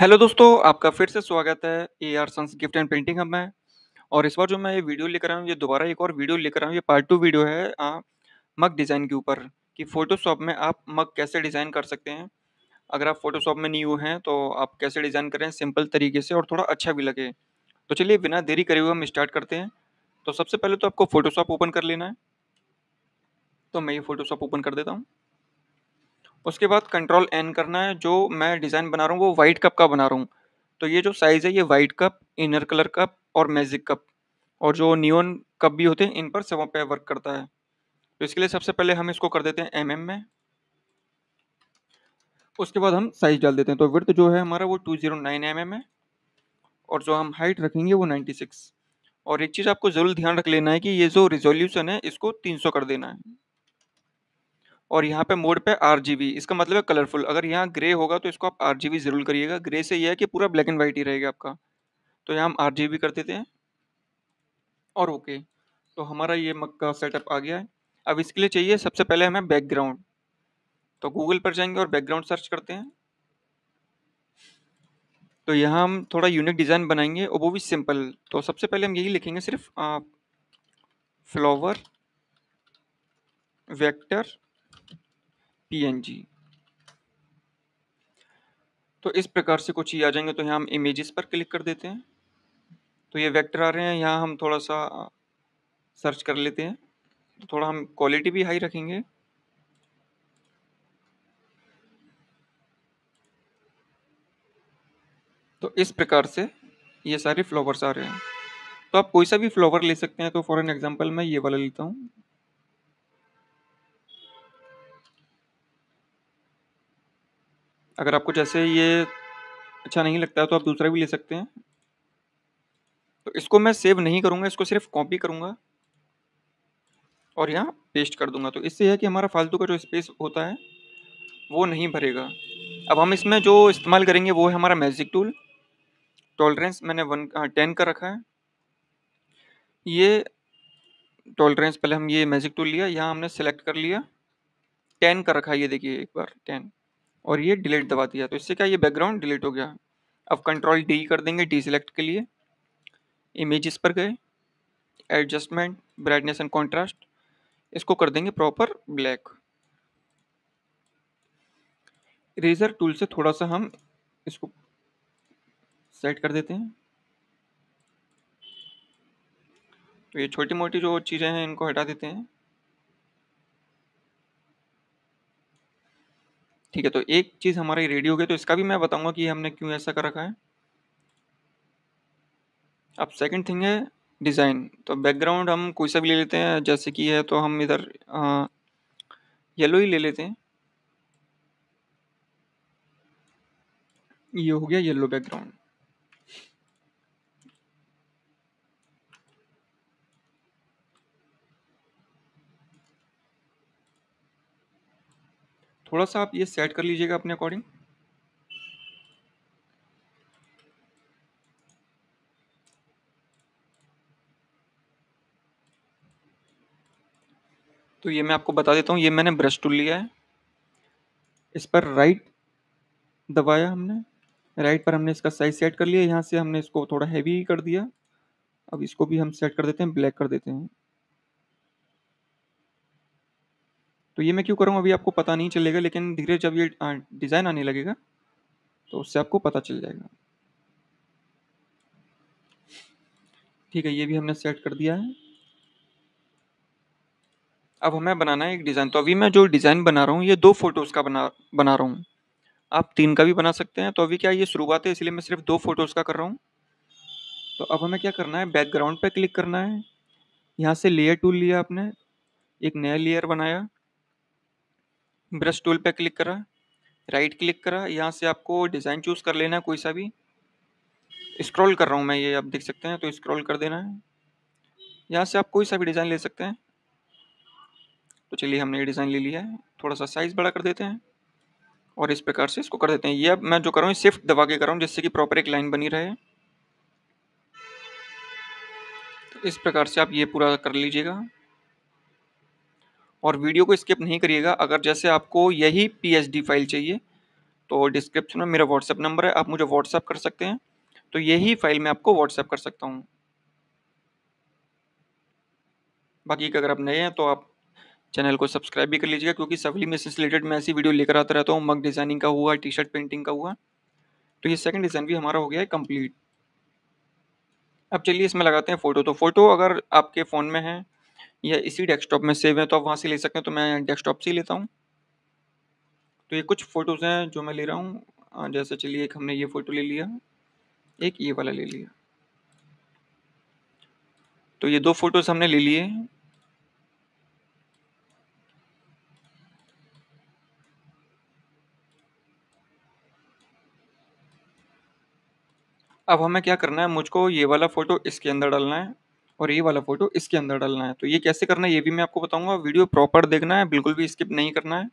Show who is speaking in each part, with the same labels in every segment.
Speaker 1: hello दोस्तों आपका फिर से स्वागत है A R sons gift and painting हम में और इस बार जो मैं ये वीडियो लेकर आया हूँ ये दोबारा एक और वीडियो लेकर आया हूँ ये पार्ट टू वीडियो है आ, मग डिज़ाइन के ऊपर कि फ़ोटोशॉप में आप मग कैसे डिज़ाइन कर सकते हैं अगर आप फ़ोटोशॉप में न्यू हैं तो आप कैसे डिज़ाइन करें सिंपल तरीके से और थोड़ा अच्छा भी लगे तो चलिए बिना देरी करे हुए हम स्टार्ट करते हैं तो सबसे पहले तो आपको फ़ोटोशॉप ओपन कर लेना है तो मैं ये फ़ोटोशॉप ओपन कर देता हूँ उसके बाद कंट्रोल एन करना है जो मैं डिज़ाइन बना रहा हूँ वो वाइट कप का बना रहा हूँ तो ये जो साइज़ है ये white cup inner colour cup और मैजिक कप और जो नियोन कप भी होते हैं इन पर सब पे वर्क करता है तो इसके लिए सबसे पहले हम इसको कर देते हैं एम mm में उसके बाद हम साइज डाल देते हैं तो वर्थ जो है हमारा वो two zero nine M M है और जो हम हाइट रखेंगे वो नाइन्टी सिक्स और एक चीज़ आपको ज़रूर ध्यान रख लेना है कि ये जो रिजोल्यूशन है इसको तीन सौ कर देना है और यहाँ पे मोड पे आर इसका मतलब है कलरफुल अगर यहाँ ग्रे होगा तो इसको आप आर ज़रूर करिएगा ग्रे से यह है कि पूरा ब्लैक एंड वाइट ही रहेगा आपका तो यहाँ हम आर कर देते हैं और ओके तो हमारा ये मग का सेटअप आ गया है अब इसके लिए चाहिए सबसे पहले हमें बैकग्राउंड तो गूगल पर जाएंगे और बैकग्राउंड सर्च करते हैं तो यहाँ हम थोड़ा यूनिक डिज़ाइन बनाएंगे और वो भी सिंपल तो सबसे पहले हम यही लिखेंगे सिर्फ फ्लावर वेक्टर पीएनजी तो इस प्रकार से कुछ ही आ जाएंगे तो यहाँ हम इमेजेस पर क्लिक कर देते हैं तो ये वेक्टर आ रहे हैं यहाँ हम थोड़ा सा सर्च कर लेते हैं तो थोड़ा हम क्वालिटी भी हाई रखेंगे तो इस प्रकार से ये सारे फ्लावर्स आ रहे हैं तो आप कोई सा भी फ्लावर ले सकते हैं तो फॉर एन एग्जाम्पल मैं ये वाला लेता हूँ अगर आपको जैसे ये अच्छा नहीं लगता है तो आप दूसरा भी ले सकते हैं तो इसको मैं सेव नहीं करूँगा इसको सिर्फ कॉपी करूँगा और यहाँ पेस्ट कर दूँगा तो इससे है कि हमारा फालतू का जो स्पेस होता है वो नहीं भरेगा अब हम इसमें जो इस्तेमाल करेंगे वो है हमारा मैजिक टूल टॉलरेंस मैंने वन टेन का रखा है ये टॉलरेंस पहले हम ये मैजिक टूल लिया यहाँ हमने सेलेक्ट कर लिया टेन का रखा है ये देखिए एक बार टेन और ये डिलीट दबा दिया तो इससे क्या ये बैकग्राउंड डिलीट हो गया अब कंट्रोल डी कर देंगे डी सिलेक्ट के लिए इमेज पर गए एडजस्टमेंट ब्राइटनेस एंड कॉन्ट्रास्ट इसको कर देंगे प्रॉपर ब्लैक रेजर टूल से थोड़ा सा हम इसको सेट कर देते हैं तो ये छोटी मोटी जो चीज़ें हैं इनको हटा देते हैं ठीक है तो एक चीज़ हमारी रेडी हो गई तो इसका भी मैं बताऊंगा कि हमने क्यों ऐसा कर रखा है अब सेकंड थिंग है डिज़ाइन तो बैकग्राउंड हम कोई सा भी ले लेते हैं जैसे कि है तो हम इधर येलो ही ले लेते हैं ये हो गया येलो बैकग्राउंड थोड़ा सा आप ये सेट कर लीजिएगा अपने अकॉर्डिंग तो ये मैं आपको बता देता हूँ ये मैंने ब्रश टूल लिया है इस पर राइट दबाया हमने राइट पर हमने इसका साइज सेट कर लिया यहाँ से हमने इसको थोड़ा हैवी कर दिया अब इसको भी हम सेट कर देते हैं ब्लैक कर देते हैं तो ये मैं क्यों करूँगा अभी आपको पता नहीं चलेगा लेकिन धीरे जब ये डिज़ाइन आने लगेगा तो उससे आपको पता चल जाएगा ठीक है ये भी हमने सेट कर दिया है अब हमें बनाना है एक डिज़ाइन तो अभी मैं जो डिज़ाइन बना रहा हूँ ये दो फोटोज़ का बना बना रहा हूँ आप तीन का भी बना सकते हैं तो अभी क्या ये शुरुआत है इसलिए मैं सिर्फ दो फोटोज़ का कर रहा हूँ तो अब हमें क्या करना है बैकग्राउंड पर क्लिक करना है यहाँ से लेयर टूल लिया आपने एक नया लेयर बनाया ब्रश टूल पे क्लिक करा राइट क्लिक करा यहाँ से आपको डिज़ाइन चूज़ कर लेना है कोई सा भी स्क्रॉल कर रहा हूँ मैं ये आप देख सकते हैं तो स्क्रॉल कर देना है यहाँ से आप कोई सा भी डिज़ाइन ले सकते हैं तो चलिए हमने ये डिज़ाइन ले लिया है थोड़ा सा साइज़ बड़ा कर देते हैं और इस प्रकार से इसको कर देते हैं ये अब मैं जो कर रहा हूँ शिफ्ट दबा के कर रहा हूँ जिससे कि प्रॉपर एक लाइन बनी रहे तो इस प्रकार से आप ये पूरा कर लीजिएगा और वीडियो को स्किप नहीं करिएगा अगर जैसे आपको यही पी फाइल चाहिए तो डिस्क्रिप्शन में मेरा व्हाट्सएप नंबर है आप मुझे व्हाट्सएप कर सकते हैं तो यही फाइल मैं आपको व्हाट्सअप कर सकता हूँ बाकी अगर आप नए हैं तो आप चैनल को सब्सक्राइब भी कर लीजिएगा क्योंकि सभी में से रिलेटेड मैं ऐसी वीडियो लेकर आता रहता हूँ मग डिज़ाइनिंग का हुआ टी शर्ट पेंटिंग का हुआ तो ये सेकंड डिज़ाइन भी हमारा हो गया है कंप्लीट अब चलिए इसमें लगाते हैं फ़ोटो तो फ़ोटो अगर आपके फ़ोन में है या इसी डेस्कटॉप में सेव है तो आप वहाँ से ले सकते हैं तो मैं डेस्कटॉप से ही लेता हूँ तो ये कुछ फ़ोटोज़ हैं जो मैं ले रहा हूँ जैसे चलिए एक हमने ये फ़ोटो ले लिया एक ये वाला ले लिया तो ये दो फ़ोटोज़ हमने ले लिए अब हमें क्या करना है मुझको ये वाला फ़ोटो इसके अंदर डालना है और ये वाला फोटो इसके अंदर डालना है तो ये कैसे करना है ये भी मैं आपको बताऊंगा वीडियो प्रॉपर देखना है बिल्कुल भी स्किप नहीं करना है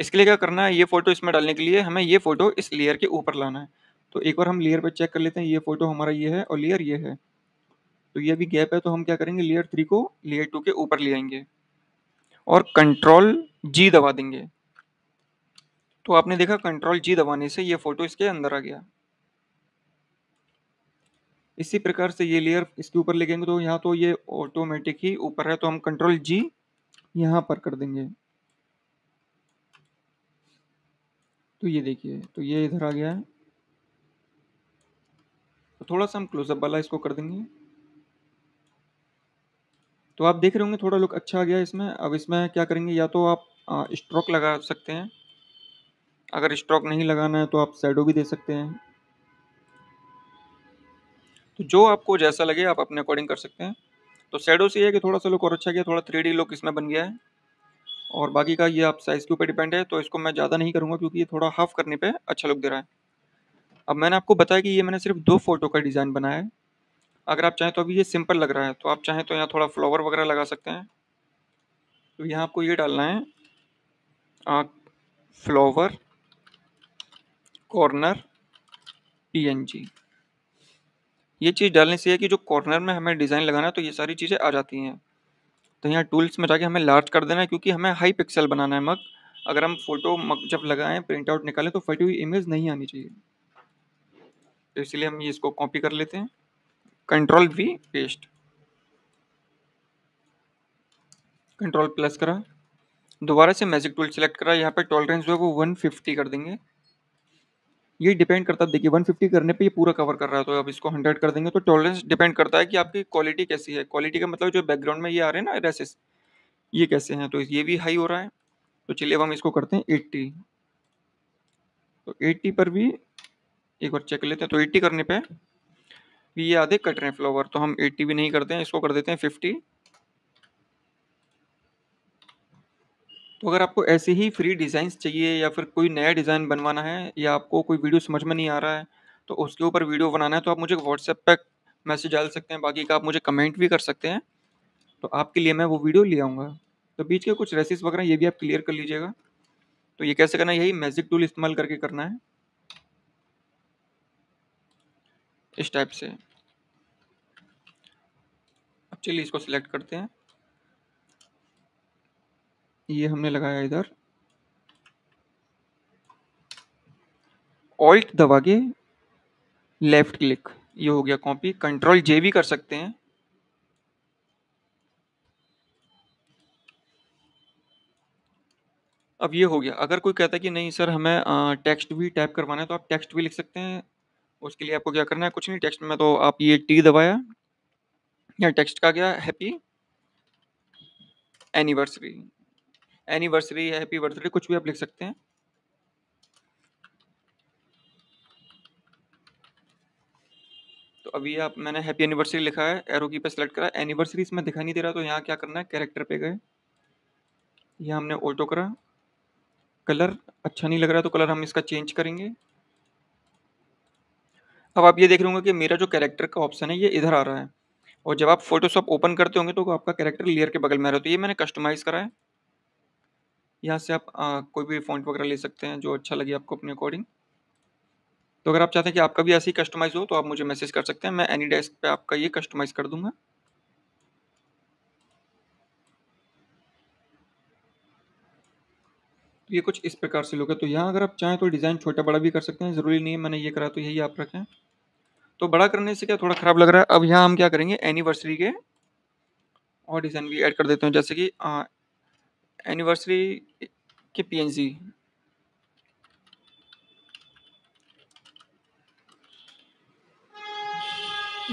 Speaker 1: इसके लिए क्या करना है ये फोटो इसमें डालने के लिए हमें ये फोटो इस लेयर के ऊपर लाना है तो एक बार हम लेयर पर चेक कर लेते हैं ये फोटो हमारा ये है और लेयर ये है तो ये अभी गैप है तो हम क्या करेंगे लेयर थ्री को लेयर टू के ऊपर ले आएंगे और कंट्रोल जी दबा देंगे तो आपने देखा कंट्रोल जी दबाने से ये फोटो इसके अंदर आ गया इसी प्रकार से ये लेयर इसके ऊपर लिखेंगे तो यहाँ तो ये ऑटोमेटिक ही ऊपर है तो हम कंट्रोल जी यहाँ पर कर देंगे तो ये देखिए तो ये इधर आ गया है तो थोड़ा सा हम क्लोजअप वाला इसको कर देंगे तो आप देख रहे होंगे थोड़ा लुक अच्छा आ गया इसमें अब इसमें क्या करेंगे या तो आप स्ट्रोक लगा सकते हैं अगर स्ट्रोक नहीं लगाना है तो आप सैडो भी दे सकते हैं तो जो आपको जैसा लगे आप अपने अकॉर्डिंग कर सकते हैं तो शेडो से ये है कि थोड़ा सा लुक और अच्छा गया थोड़ा थ्री लुक इसमें बन गया है और बाकी का ये आप साइज़ के ऊपर डिपेंड है तो इसको मैं ज़्यादा नहीं करूँगा क्योंकि ये थोड़ा हाफ करने पर अच्छा लुक दे रहा है अब मैंने आपको बताया कि ये मैंने सिर्फ दो फ़ोटो का डिज़ाइन बनाया है अगर आप चाहें तो अभी ये सिंपल लग रहा है तो आप चाहें तो यहाँ थोड़ा फ्लावर वगैरह लगा सकते हैं तो यहाँ आपको ये डालना है आप flower corner P N G ये चीज़ डालने से है कि जो कॉर्नर में हमें डिज़ाइन लगाना है तो ये सारी चीज़ें आ जाती हैं तो यहाँ टूल्स में जाके हमें लार्ज कर देना है क्योंकि हमें हाई पिक्सल बनाना है मग अगर हम फोटो मग जब लगाएं प्रिंट आउट निकालें तो फटी हुई इमेज नहीं आनी चाहिए तो इसलिए हम ये इसको कॉपी कर लेते हैं control V paste control plus करा दोबारा से मैजिक टूल सेलेक्ट करा यहाँ पर टॉलरेंस जो है वो वन कर देंगे ये डिपेंड करता है देखिए 150 करने पे ये पूरा कवर कर रहा है तो अब इसको 100 कर देंगे तो टॉलरेंस डिपेंड करता है कि आपकी क्वालिटी कैसी है क्वालिटी का मतलब जो बैकग्राउंड में ये आ रहे हैं ना रेसेस ये कैसे हैं तो ये भी हाई हो रहा है तो चलिए अब हम इसको करते हैं एट्टी तो एट्टी पर भी एक बार चेक लेते हैं तो एट्टी करने पर भी ये आधे कट रहे हैं फ्लावर तो हम एट्टी भी नहीं करते हैं इसको कर देते हैं फिफ्टी तो अगर आपको ऐसे ही फ्री डिज़ाइंस चाहिए या फिर कोई नया डिज़ाइन बनवाना है या आपको कोई वीडियो समझ में नहीं आ रहा है तो उसके ऊपर वीडियो बनाना है तो आप मुझे व्हाट्सएप पर मैसेज डाल सकते हैं बाकी का आप मुझे कमेंट भी कर सकते हैं तो आपके लिए मैं वो वीडियो ले आऊँगा तो बीच के कुछ रेसिस वगैरह ये भी आप क्लियर कर लीजिएगा तो ये कैसे करना है यही मैजिक टूल इस्तेमाल करके करना है इस टाइप से अब चलिए इसको सिलेक्ट करते हैं ये हमने लगाया इधर ऑल्ट दबा के लेफ्ट क्लिक ये हो गया कॉपी कंट्रोल जे भी कर सकते हैं अब ये हो गया अगर कोई कहता है कि नहीं सर हमें टेक्स्ट भी टाइप करवाना है तो आप टेक्स्ट भी लिख सकते हैं उसके लिए आपको क्या करना है कुछ नहीं टेक्स्ट में तो आप ये टी दबाया या टेक्स्ट का गया happy anniversary anniversary happy birthday कुछ भी आप लिख सकते हैं तो अभी आप मैंने हैप्पी एनिवर्सरी लिखा है एरो की पे सेलेक्ट करा एनिवर्सरी इसमें दिखाई नहीं दे रहा तो यहाँ क्या करना है कैरेक्टर पे गए ये हमने ऑल्टो करा कलर अच्छा नहीं लग रहा तो कलर हम इसका चेंज करेंगे अब आप ये देख रहे होंगे कि मेरा जो कैरेक्टर का ऑप्शन है ये इधर आ रहा है और जब आप फोटोशॉप ओपन करते होंगे तो आपका कैरेक्टर लेयर के बगल में आ रहा है तो ये मैंने कस्टमाइज़ करा है यहाँ से आप आ, कोई भी फॉन्ट वगैरह ले सकते हैं जो अच्छा लगे आपको अपने अकॉर्डिंग तो अगर आप चाहते हैं कि आपका भी ऐसे ही कस्टमाइज हो तो आप मुझे मैसेज कर सकते हैं मैं एनी डेस्क पे आपका ये कस्टमाइज कर दूंगा तो ये कुछ इस प्रकार से लोग है तो यहाँ अगर आप चाहें तो डिज़ाइन छोटा बड़ा भी कर सकते हैं ज़रूरी नहीं है मैंने ये करा तो यही आप रखें तो बड़ा करने से क्या थोड़ा ख़राब लग रहा है अब यहाँ हम क्या करेंगे एनिवर्सरी के और डिज़ाइन भी ऐड कर देते हैं जैसे कि एनिवर्सरी के पीएनजी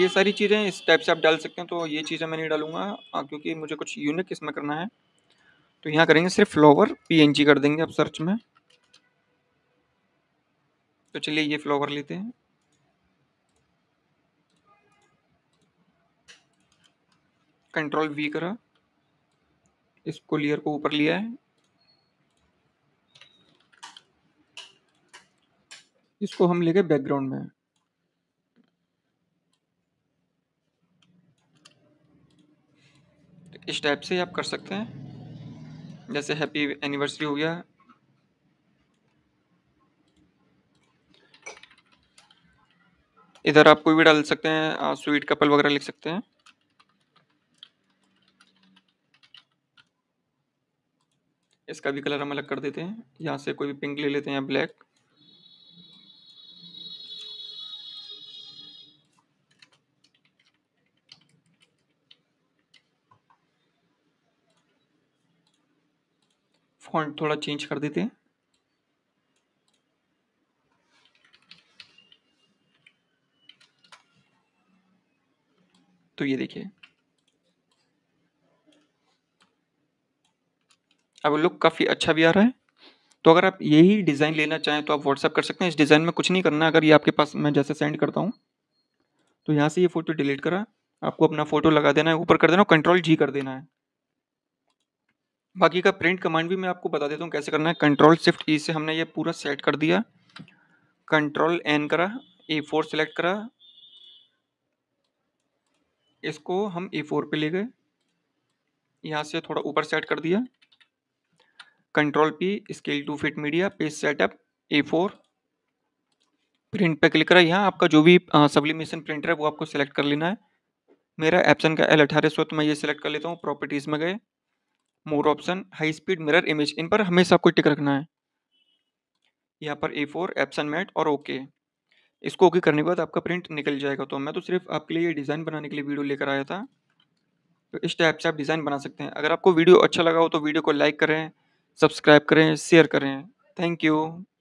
Speaker 1: ये सारी चीज़ें इस टाइप से आप डाल सकते हैं तो ये चीज़ें मैं नहीं डालूंगा क्योंकि मुझे कुछ यूनिक इसमें करना है तो यहाँ करेंगे सिर्फ फ्लोवर पीएनजी कर देंगे आप सर्च में तो चलिए ये फ्लोवर लेते हैं कंट्रोल वी करा इसको लेयर को ऊपर लिया है इसको हम ले गए बैकग्राउंड में तो इस टाइप से आप कर सकते हैं जैसे हैप्पी एनिवर्सरी हो गया इधर आप कोई भी डाल सकते हैं स्वीट कपल वगैरह लिख सकते हैं इसका भी कलर हम अलग कर देते हैं यहाँ से कोई भी पिंक ले लेते हैं या ब्लैक फॉन्ट थोड़ा चेंज कर देते हैं तो ये देखिए अब लुक काफ़ी अच्छा भी आ रहा है तो अगर आप यही डिज़ाइन लेना चाहें तो आप व्हाट्सअप कर सकते हैं इस डिज़ाइन में कुछ नहीं करना अगर ये आपके पास मैं जैसे सेंड करता हूँ तो यहाँ से ये फ़ोटो डिलीट करा आपको अपना फ़ोटो लगा देना है ऊपर कर देना कंट्रोल जी कर देना है बाकी का प्रिंट कमांड भी मैं आपको बता देता हूँ कैसे करना है कंट्रोल शिफ्ट ई से हमने ये पूरा सेट कर दिया कंट्रोल एन करा ए फोर सेलेक्ट करा इसको हम ए फोर पर ले गए यहाँ से थोड़ा ऊपर सेट कर दिया control P scale to fit media page setup A four print पे क्लिक करा यहाँ आपका जो भी सब्लिमेशन प्रिंटर है वो आपको सेलेक्ट कर लेना है मेरा एप्सन का एल अठारह सौ तो मैं ये सिलेक्ट कर लेता हूँ प्रॉपर्टीज़ में गए more option high speed mirror image इन पर हमेशा आपको टिक रखना है यहाँ पर ए फोर एप्सन मैट और ओके इसको ओके करने के बाद आपका प्रिंट निकल जाएगा तो मैं तो सिर्फ आपके लिए डिज़ाइन बनाने के लिए वीडियो लेकर आया था तो इस टाइप से आप डिज़ाइन बना सकते हैं अगर आपको वीडियो अच्छा लगा हो तो वीडियो को लाइक करें सब्सक्राइब करें शेयर करें थैंक यू